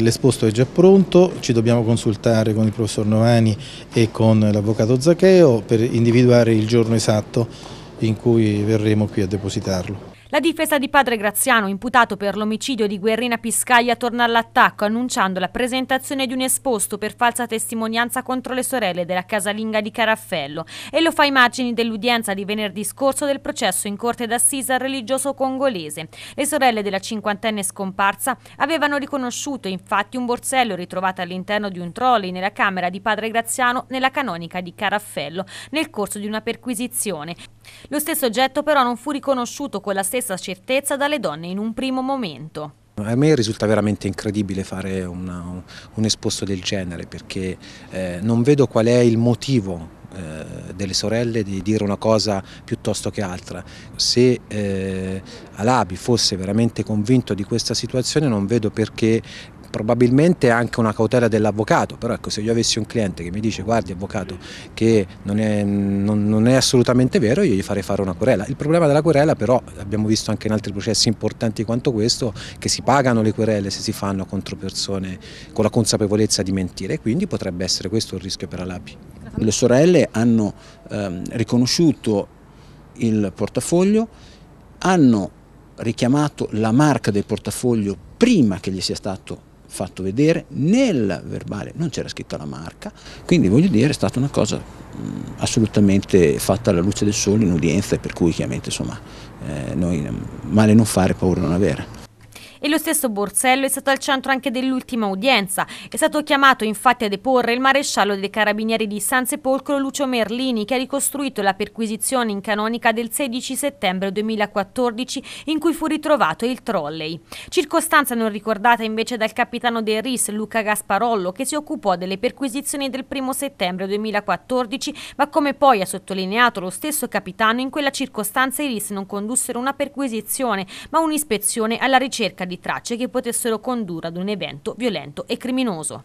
L'esposto è già pronto, ci dobbiamo consultare con il professor Novani e con l'avvocato Zaccheo per individuare il giorno esatto in cui verremo qui a depositarlo. La difesa di padre Graziano, imputato per l'omicidio di Guerrina Piscaglia, torna all'attacco annunciando la presentazione di un esposto per falsa testimonianza contro le sorelle della casalinga di Caraffello e lo fa ai margini dell'udienza di venerdì scorso del processo in corte d'assisa al religioso congolese. Le sorelle della cinquantenne scomparsa avevano riconosciuto infatti un borsello ritrovato all'interno di un trolley nella camera di padre Graziano nella canonica di Caraffello nel corso di una perquisizione. Lo stesso oggetto però non fu riconosciuto con la stessa questa certezza dalle donne in un primo momento. A me risulta veramente incredibile fare una, un esposto del genere perché eh, non vedo qual è il motivo eh, delle sorelle di dire una cosa piuttosto che altra. Se eh, Alabi fosse veramente convinto di questa situazione non vedo perché probabilmente anche una cautela dell'avvocato, però ecco, se io avessi un cliente che mi dice guardi avvocato che non è, non, non è assolutamente vero, io gli farei fare una querela. Il problema della querela però, abbiamo visto anche in altri processi importanti quanto questo, che si pagano le querele se si fanno contro persone con la consapevolezza di mentire, quindi potrebbe essere questo il rischio per Alabi. Le sorelle hanno ehm, riconosciuto il portafoglio, hanno richiamato la marca del portafoglio prima che gli sia stato fatto vedere nel verbale, non c'era scritta la marca, quindi voglio dire è stata una cosa mh, mm, assolutamente fatta alla luce del sole in udienza e per cui chiaramente insomma eh, noi mm, male non fare, paura non avere. E lo stesso Borsello è stato al centro anche dell'ultima udienza. È stato chiamato infatti a deporre il maresciallo dei carabinieri di San Sepolcro Lucio Merlini che ha ricostruito la perquisizione in canonica del 16 settembre 2014 in cui fu ritrovato il trolley. Circostanza non ricordata invece dal capitano del RIS Luca Gasparollo che si occupò delle perquisizioni del 1 settembre 2014 ma come poi ha sottolineato lo stesso capitano in quella circostanza i RIS non condussero una perquisizione ma un'ispezione alla ricerca di di tracce che potessero condurre ad un evento violento e criminoso.